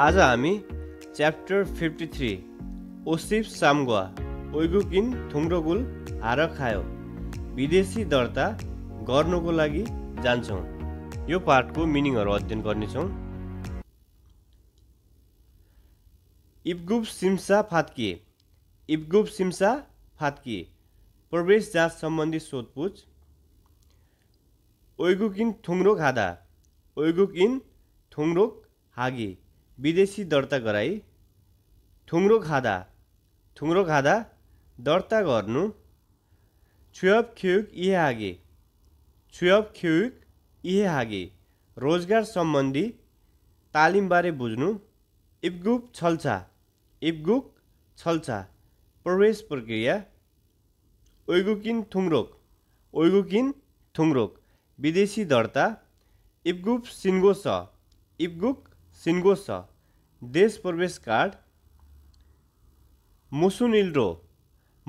आज हामी chapter fifty three ओसिफ साम्गुवा ओइगुकिन थुङ्रोगुल हार खायो विदेशी दर्ता गर्नुको लागि जान्छौँ यो पाठको मिनिङहरू अध्ययन गर्नेछौँ इबगुप सिम्सा फात्किए इबगुप सिम्सा फात्किए प्रवेश जाँच सम्बन्धी सोधपुछ ओइगुकिन थुङ्रोक हादा ओइगुकिन थुङ्रोक हागी विदेशी दर्ता गराई थुङ्रो खाँदा थुङ्रो खाँदा दर्ता गर्नु छुयप खुक इहे आगे छुयप खुक इहे आगे रोजगार सम्बन्धी तालिमबारे बुझ्नु इबगुप छल्छा इप्गुक छल्छा प्रवेश प्रक्रिया ओइगुकिन थुङ्रोक ओइगुकिन थुङ्रोक विदेशी दर्ता इबगुप सिन्गो छ इप्गुक सिन्गोस छ देश प्रवेश कार्ड मुसुन इल्ड्रो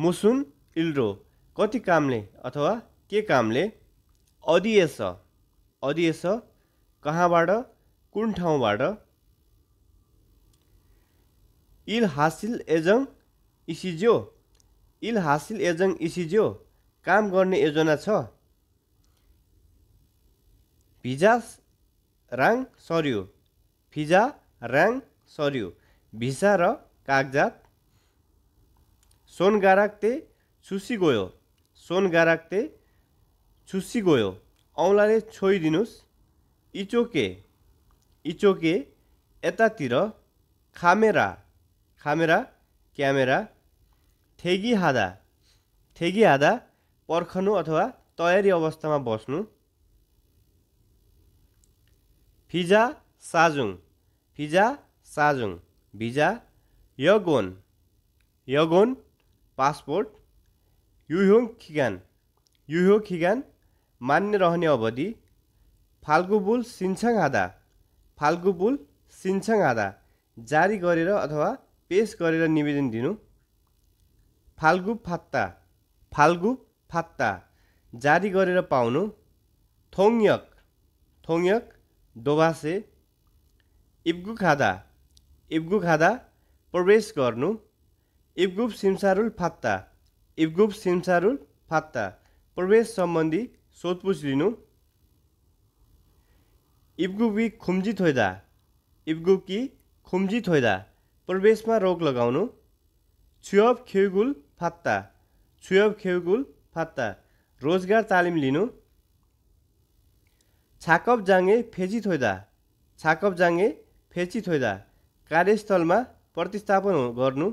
मुसुन इल्ड्रो कति कामले अथवा के कामले अदिएस अदिएस कहाँबाट कुन ठाउँबाट इल हासिल एजङ इसिज्यो इल हासिल एजङ इसिज्यो काम गर्ने योजना छ भिजास राङ सर्यो फिजा ऱ्याङ सरियो भिसा र कागजात सोनगाराक्ते छुसी गयो सोनगाराक्ते छुसी गयो औँलाले छोइदिनुहोस् इचोके इचोके यतातिर खामेरा खामेरा क्यामेरा ठेगी हादा ठेगी हादा पर्खनु अथवा तयारी अवस्थामा बस्नु फिजा साजुङ फिजा साजुङ भिजा यगोन यगोन पासपोर्ट युहोङ खिगान युह्यो खिगान मान्य रहने अवधि फाल्गुबुल सिन्छङ आधा फाल्गुबुल सिन्छङ आधा जारी गरेर अथवा पेस गरेर निवेदन दिनु फाल्गु फात्ता फाल्गु फात्ता जारी गरेर पाउनु थोङयक थोङयक दोभासे इब्गु खादा इब्गु खादा प्रवेश गर्नु इब्गुप सिमसारुल फात्ता इब्गुप सिमसारुल फात्ता प्रवेश सम्बन्धी सोधपुछ लिनु इब्गुबी खुम्जी थोइदा इब्गुकी खुम्जी थोइदा प्रवेशमा रोक लगाउनु छुयब खेउगुल फात्ता छुयब खेउगुल फात्ता रोजगार तालिम लिनु छाकप जाँगे फेजी थोइदा छाकप जाँगे थोइदा कार्यस्थलमा प्रतिस्थापन गर्नु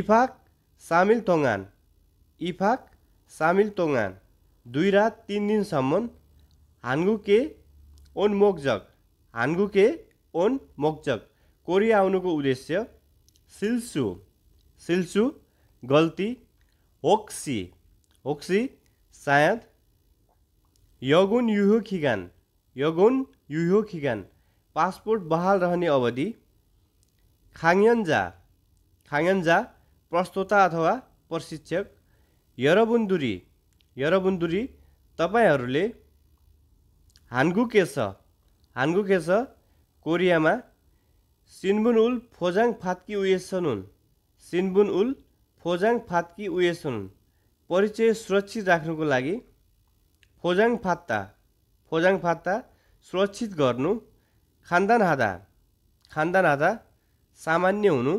इफाक सामिल तोङ्गान इफाक सामिल तोङ्गान दुई रात तिन दिनसम्म हान्गुके ओन मोक्जक हान्गुके ओन मोकजग कोरिया आउनुको उद्देश्य सिल्सु सिल्सु गल्ती होक्सी होक्सी सायद यगुन युहो खिगान यगुन युहो खिगान पासपोर्ट बहाल रहने अवधि खाङ्यन्जा खाङ्यन्जा प्रस्तोता अथवा प्रशिक्षक यरबुन्दुरी यरबुन्दुरी तपाईँहरूले हान्गु केस कोरियामा सिन्बुन उल फोजाङ फात्की उयसन हुन् सिन्बुन उल फोजाङ फात्की उयसन हुन् परिचय सुरक्षित राख्नुको लागि फोजाङ फात्ता फोजाङ फात्ता सुरक्षित गर्नु खानदान हाँदा खानदान हाँदा सामान्य हुनु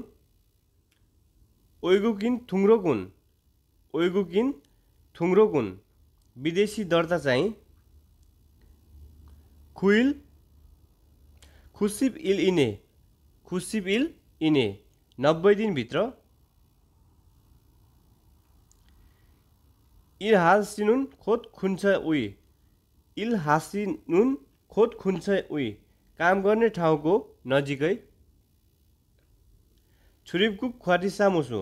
ओइगुकिन थुङ्रो ओइगुकिन थुङ्रो विदेशी दर्ता चाहिँ खुइल खुसिप इल इने खुसिप इल इने नब्बे दिनभित्र इलहासिनुन खोत खुन्छ उही इलहासिनुन खोत खुन्छ उही काम गर्ने ठाउँको नजिकै छुरिपगुप ख्वारिसामुसु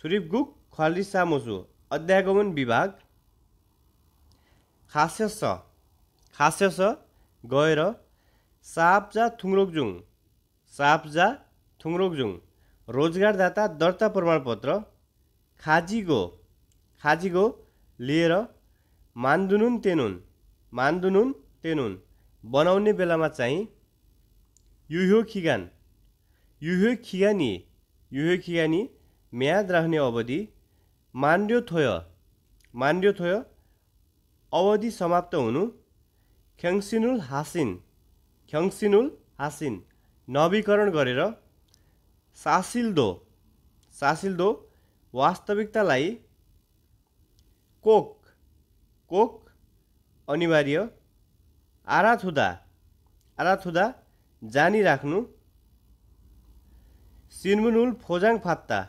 छुरिपगुप ख्वारिसामुसु अध्यागमन विभाग खास खास्यस गएर सापजा थुङ्रोकजुङ सापजा थुङ्रोकजुङ रोजगारदाता दर्ता प्रमाणपत्र खाजिगो खाजिगो लिएर मान्दुनुन तेनुन मान्दुनुन तेनुन बनाउने बेलामा चाहिँ युह्यो खिगान युह्यो खिगानी युह्यो खिगानी म्याद राख्ने अवधि मान्ड्यो थोय मान्ड्यो थोय अवधि समाप्त हुनु ख्याङ्सिनुल हासिन ख्याङ्सिनुल हासिन नवीकरण गरेर सासिल्दो सासिल्दो वास्तविकतालाई कोक कोक अनिवार्य आराथुदा आराथुदा जानिराख्नु सिन्बुन उल फोजाङ फात्ता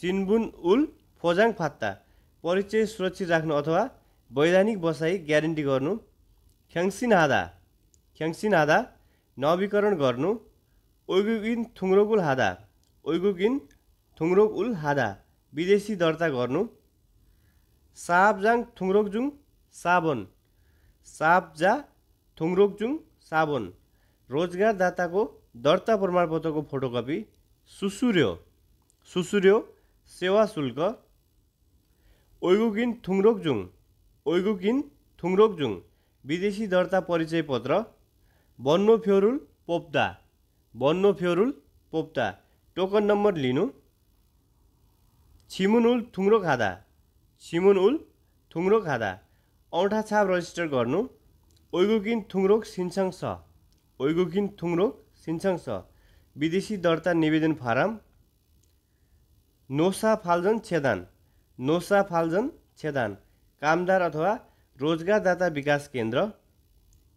सिनबुन उल फोजाङ फात्ता परिचय सुरक्षित राख्नु अथवा वैधानिक बसाइ ग्यारेन्टी गर्नु ख्याङसिन ख्याङसिन हाँदा नवीकरण गर्नु ओइगुगिन थुङ्रोक उल हादा ओइगुगिन थुङ्रोक उल हादा विदेशी दर्ता गर्नु साबजाङ थुङ्रोकजुङ साबन साबजा थुङ्रोकजुङ साबन रोजगारदाताको दर्ता प्रमाणपत्रको फोटोकपी सुसुर्यो सुसुर्यो सेवा शुल्क ओइगुकिन थुङ्रोकजुङ ओइगुकिन थुङ्रोकजुङ विदेशी दर्ता परिचय पत्र बन्नो फ्योरुल पोप्ता बन्नो फ्योरुल पोप्ता टोकन नम्बर लिनु छिमुनुल थुङ्रो खाँदा सिमुन उल थुङ्रोक खाँदा औँठा छाप रजिस्टर गर्नु ओइगुकिन थुङ्रोक सिन्सङ छ ओइगुकिन थुङ्रोक सिन्सङ छ विदेशी दर्ता निवेदन फारम नोसा फाल्जन छेदान नोसा फाल्जन छेदान कामदार अथवा रोजगारदाता विकास केन्द्र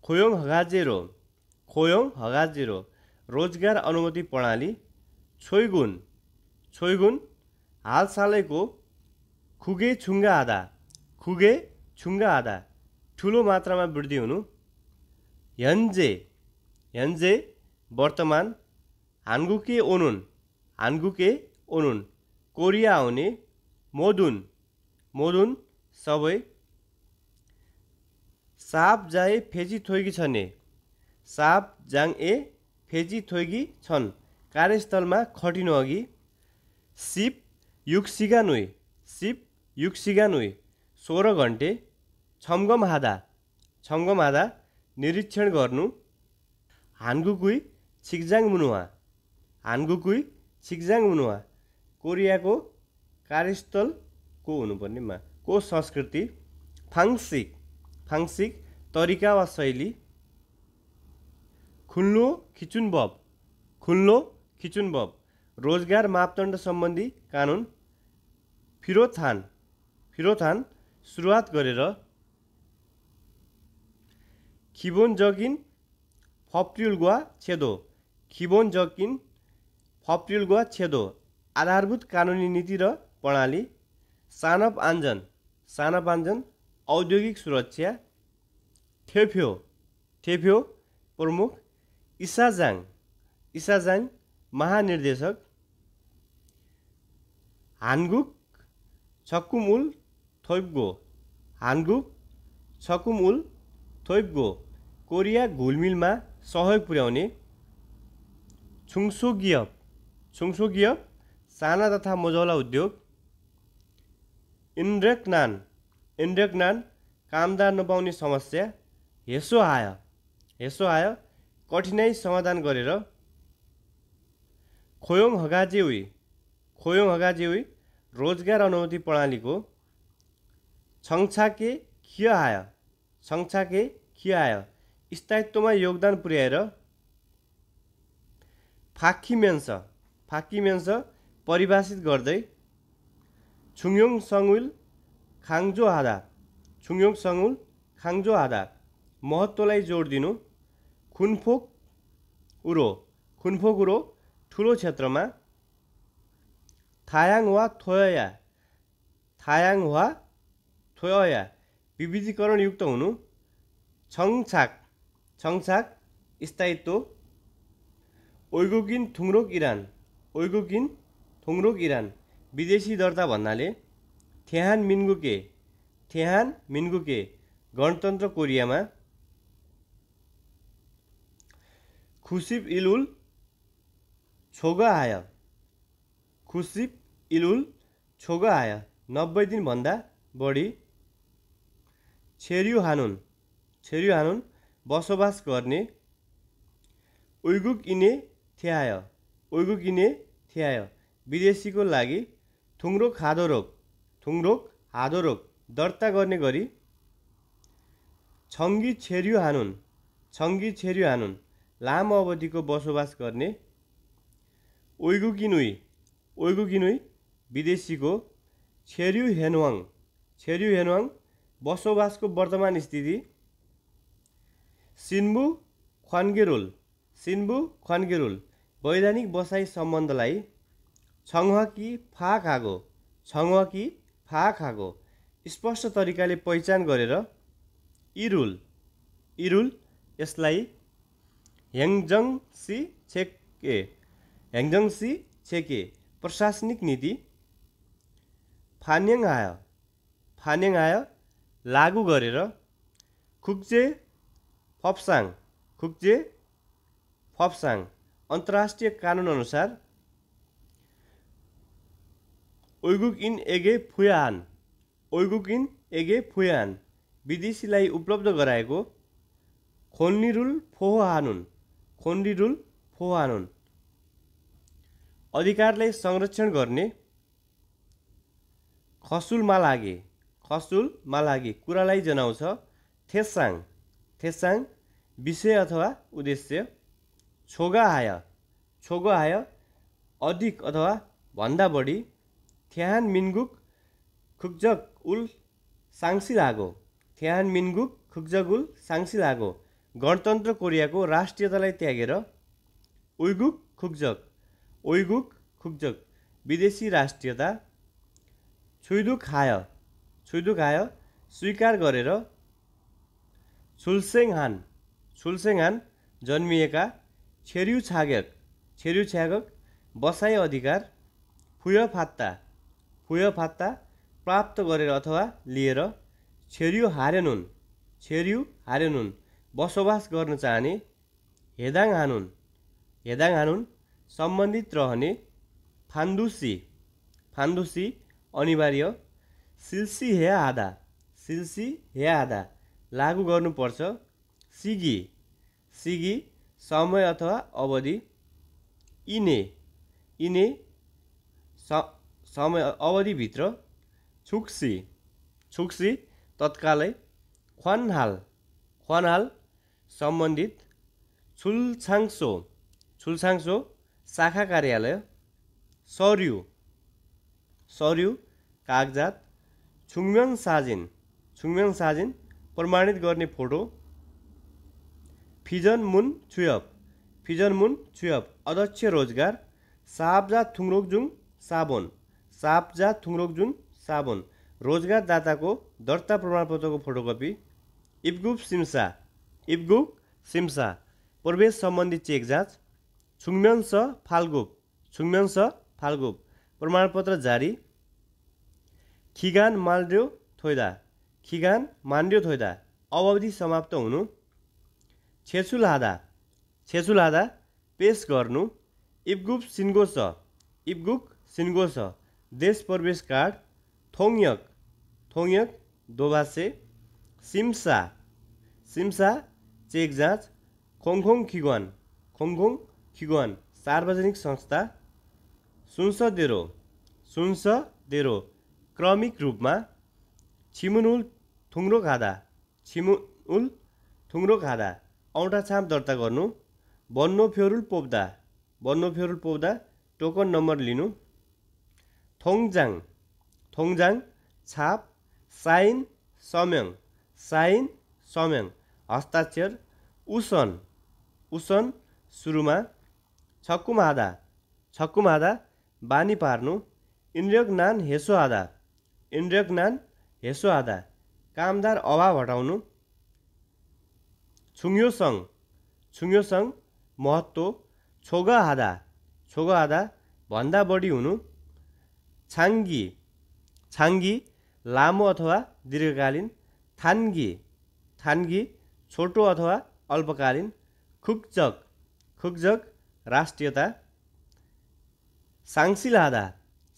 खोयोङ हगाजेरो खोयोङ हगाजेरो रोजगार अनुमति प्रणाली छोइगुन छोइगुन हालसालैको खुगे छुङ्गा आधा खुगे छुङ्गा आधा ठुलो मात्रामा वृद्धि हुनु यन्जे, यन्जे वर्तमान हान्गुके ओनुन हान्गुके ओनुन कोरिया आउने मोदुन मोदुन सबै साप जाए फेजी थोइगी छन् साप जाङ ए फेजी थोइगी छन् कार्यस्थलमा खटिनु अघि सिप युक्सिगानुई सिप युक्सिगानुई सोह्र घन्टे छम्गम हादा छम्गम हादा निरीक्षण गर्नु हानगुकुई छिक्जाङ मुनुवा हानगुकुई छिक्जाङ मुनुवा कोरियाको कार्यस्थलको हुनुपर्नेमा को संस्कृति फाङ्सिक फाङ्सिक तरिका वा शैली खुल्लो खिचुनबब खुल्लो खिचुनबब रोजगार मापदण्ड सम्बन्धी कानुन फिरोथान फिरोथान सुरुवात गरेर खिबोन जगिन गुवा छेदो खिबोन जगिन गुवा छेदो आधारभूत कानुनी नीति र प्रणाली सानप आन्जन सानप आन्जन औद्योगिक सुरक्षा थेफ्यो थेफ्यो प्रमुख इसाजाङ इसाजाङ महानिर्देशक हानगुक छक्कुमुल थोइप्गो हानगुप छकुमुल गो कोरिया घुलमिलमा सहयोग पुर्याउने छुङसोगियप छुङसोगियप साना तथा मझौला उद्योग इन्ड्रेकनान नान कामदार नपाउने समस्या हेसो आय हेसो आय कठिनाइ समाधान गरेर खोयोङ हगाजेउ खोयोङ हगाजेउ रोजगार अनुमति प्रणालीको छङछाके आय छङछाके खियहाय स्थायित्वमा योगदान पुर्याएर फाकिम्यान्स फाकिम्यान्स परिभाषित गर्दै छुङयोङ सङ्गुल खाङ्जो आधा छुङयोङ सङ्गुल खाङ्जो आधा महत्त्वलाई जोड दिनु खुनफोक उरो खुनफोक उरो ठुलो क्षेत्रमा थायाङ वा थोया थायाङ वा थोया युक्त हुनु छङछाक छङछाक स्थायित्व ओइगोकिन थुङ्रोक इरान ओइगोकिन थुङ्रोक इरान विदेशी दर्ता भन्नाले थेहान मिन्गुके थ्याहान मिन्गुके गणतन्त्र कोरियामा खुसिप इलुल आय खुसिप इलुल आय नब्बे दिनभन्दा बढी छेर्यु हानुन छेर्यु हानुन बसोबास गर्ने उइगुक इने थ्याय उइगुक इने थ्याय विदेशीको लागि थुङ्रोक हादोरोग रोग थुङ्रोक हादो दर्ता गर्ने गरी छङ्गी छेरियु हानुन छङ्गी छेरियु हानुन लामो अवधिको बसोबास गर्ने ओइगुकिनुई ओइगुकिनुई विदेशीको छेरियु हेनवाङ छेरियु हेनवाङ बसोबासको वर्तमान स्थिति सिन्बु खनगेरोल सिन्बु खनगेरुल वैधानिक बसाइ सम्बन्धलाई कि फा खागो कि फा खागो स्पष्ट तरिकाले पहिचान गरेर इरुल इरुल यसलाई सी छेके सी छेके प्रशासनिक नीति फान्याङ आयो फान्याङ आयो लागु गरेर खुक्जे फप्साङ खुक्जे फप्साङ अन्तर्राष्ट्रिय कानुनअनुसार ओइगुक इन एगे फुयान ओइगुक इन एगे फुयान विदेशीलाई उपलब्ध गराएको खोन्नी रुल फोहानुन खोन्नी फोहानुन अधिकारलाई संरक्षण गर्ने खसुलमा लागे फसुलमा लागि कुरालाई जनाउँछ थेसाङ थेसाङ विषय अथवा उद्देश्य छोगा छोगो आय अधिक अथवा भन्दा बढी थ्यान मिनगुक खुक्जक उल साङ्सी लागो थ्यान मिनगुक खुक्जक उल साङ्सी लागो गणतन्त्र कोरियाको राष्ट्रियतालाई त्यागेर उइगुक खुक्जक उइगुक खुक्जक विदेशी राष्ट्रियता छुइदुक हाय छुइदुखाय स्वीकार गरेर छुल्सेङहान हान जन्मिएका छेरु छाग्यक छेरियु छ्यागक बसाइ अधिकार फुयफात्ता फुयफात्ता प्राप्त गरेर अथवा लिएर छेरियु हारेनुन छेरियु हारेनुन बसोबास गर्न चाहने हेदाङ हानुन हेदाङ हानुन सम्बन्धित रहने फान्दुसी फान्दुसी अनिवार्य हे आधा लागु गर्नुपर्छ सिगी सिगी समय अथवा अवधि इने इने समय अवधिभित्र छुक्सी छुक्सी तत्कालै खनहाल खनहाल सम्बन्धित छुलछाङ्सो छुलछाङ्सो शाखा कार्यालय सर्यु सर्यु कागजात छुङ्म्याङ साजिन छुङ्म्याङ साजिन प्रमाणित गर्ने फोटो फिजन मुन छुयप फिजन मुन छुयप अध्यक्ष रोजगार साबजा थुङ्रोकजुङ साबोन साबजा थुङ्रोकजुङ साबोन रोजगारदाताको दर्ता प्रमाणपत्रको फोटोकपी इपगुप सिम्सा इपगुप सिम्सा प्रवेश सम्बन्धी चेक जाँच छुङम्यान स फाल्गुप छुङम्यान स प्रमाणपत्र जारी खिगान मान्ड्यो थोइदा खिगान मान्ड्यो थोइदा अवधि समाप्त हुनु छेसु छेसु लादा पेस गर्नु इबगुप सिन्गो छ इब्गुक सिन्गो छ देश प्रवेश कार्ड थोङयक थोङयक दोबासे सिम्सा सिम्सा चेक जाँच खोङखोङ खिगवान खोङखोङ खिगवान सार्वजनिक संस्था सुन्स देरो सुन्स देरो क्रमिक रूपमा छिमुनुल थुङ्रो खाँदा छिमुनुल थुङ्रो खाँदा औँठा छाप दर्ता गर्नु बन्नो फेरुल पोप्दा फेरुल पोप्दा टोकन नम्बर लिनु थोङजाङ थोङजाङ छाप साइन सम्यङ साइन सम्यङ हस्ताक्षर उसन उसन सुरुमा छक्कु आधा छक्कु आधा बानी पार्नु इन्द्रियक नान हेसो आधा इन्द्रज्ञान आधा कामदार अभाव हटाउनु छुङ्योसङ छुङ्योसङ महत्त्व छोगा आधा छोग आधा भन्दा बढी हुनु छाङ्गी छाङ्गी लामो अथवा दीर्घकालीन थान्गी थान्गी छोटो अथवा अल्पकालीन खुक्चक खुक्चक राष्ट्रियता साङ्सिलादा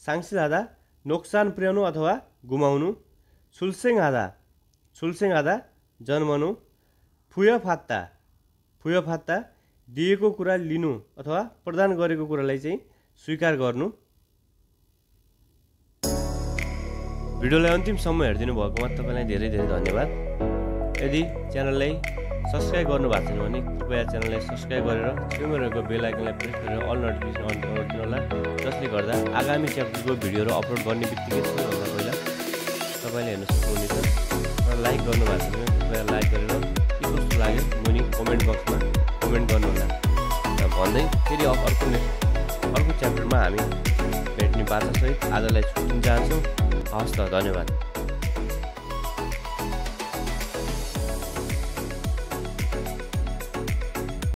साङ्सिलादा नोक्सान पुर्याउनु अथवा गुमाउनु छुल्सेङ आधा छुल्सेङ आधा जन्मनु फुय फात्ता फुय फात्ता दिएको कुरा लिनु अथवा प्रदान गरेको कुरालाई चाहिँ स्वीकार गर्नु भिडियोलाई अन्तिमसम्म हेरिदिनु भएकोमा तपाईँलाई धेरै धेरै धन्यवाद यदि च्यानललाई सब्सक्राइब गर्नुभएको छैन भने कृपया च्यानललाई सब्सक्राइब गरेर छेउमा रहेको बेलायकनलाई प्रेस गरेर अल नोटिफिकेसन अन गरिदिनुहोला जसले गर्दा आगामी च्याप्टरको भिडियोहरू अपलोड गर्ने बित्तिकै सबैभन्दा पहिला तपाईँले हेर्न सक्नुहुनेछ र लाइक गर्नुभएको छैन भने कृपया लाइक गरेर के कस्तो लाग्यो मुनि कमेन्ट बक्समा कमेन्ट गर्नुहोला र भन्दै फेरि अर्को अर्को च्याप्टरमा हामी भेट्ने सहित आजलाई छुट्टिन चाहन्छौँ हस् त धन्यवाद